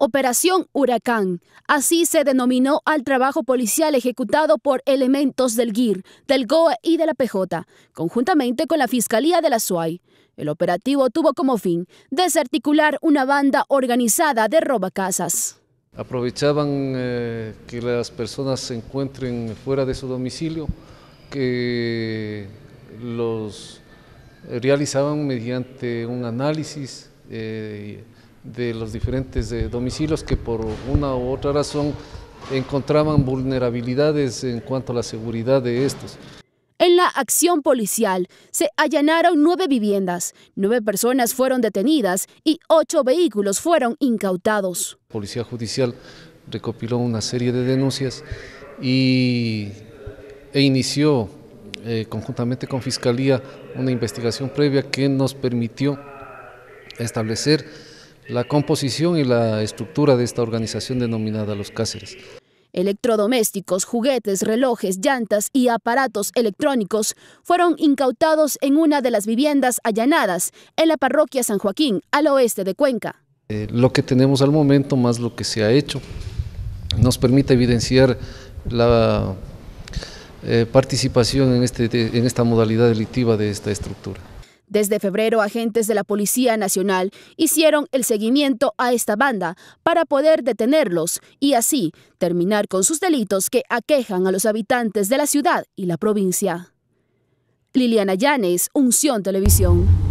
Operación Huracán. Así se denominó al trabajo policial ejecutado por elementos del GIR, del GOA y de la PJ, conjuntamente con la Fiscalía de la SUAI. El operativo tuvo como fin desarticular una banda organizada de robacasas. Aprovechaban eh, que las personas se encuentren fuera de su domicilio, que los realizaban mediante un análisis eh, de los diferentes eh, domicilios que por una u otra razón encontraban vulnerabilidades en cuanto a la seguridad de estos. En la acción policial se allanaron nueve viviendas, nueve personas fueron detenidas y ocho vehículos fueron incautados. Policía Judicial recopiló una serie de denuncias e inició eh, conjuntamente con Fiscalía una investigación previa que nos permitió establecer la composición y la estructura de esta organización denominada Los Cáceres. Electrodomésticos, juguetes, relojes, llantas y aparatos electrónicos fueron incautados en una de las viviendas allanadas en la parroquia San Joaquín, al oeste de Cuenca. Eh, lo que tenemos al momento, más lo que se ha hecho, nos permite evidenciar la eh, participación en, este, en esta modalidad delictiva de esta estructura. Desde febrero, agentes de la Policía Nacional hicieron el seguimiento a esta banda para poder detenerlos y así terminar con sus delitos que aquejan a los habitantes de la ciudad y la provincia. Liliana Llanes, Unción Televisión.